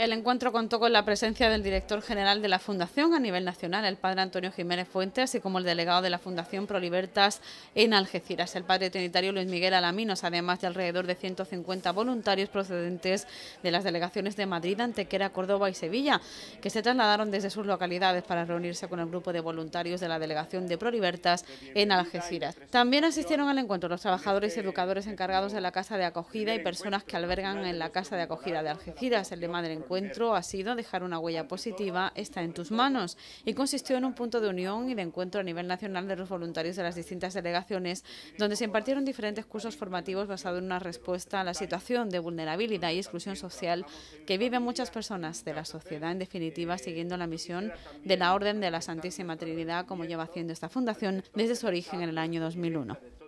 El encuentro contó con la presencia del director general de la Fundación a nivel nacional, el padre Antonio Jiménez Fuentes, así como el delegado de la Fundación Prolibertas en Algeciras, el padre trinitario Luis Miguel Alaminos, además de alrededor de 150 voluntarios procedentes de las delegaciones de Madrid, Antequera, Córdoba y Sevilla, que se trasladaron desde sus localidades para reunirse con el grupo de voluntarios de la delegación de Prolibertas en Algeciras. También asistieron al encuentro los trabajadores y educadores encargados de la casa de acogida y personas que albergan en la casa de acogida de Algeciras, el de Madre encuentro encuentro ha sido dejar una huella positiva está en tus manos y consistió en un punto de unión y de encuentro a nivel nacional de los voluntarios de las distintas delegaciones, donde se impartieron diferentes cursos formativos basados en una respuesta a la situación de vulnerabilidad y exclusión social que viven muchas personas de la sociedad, en definitiva siguiendo la misión de la Orden de la Santísima Trinidad como lleva haciendo esta fundación desde su origen en el año 2001.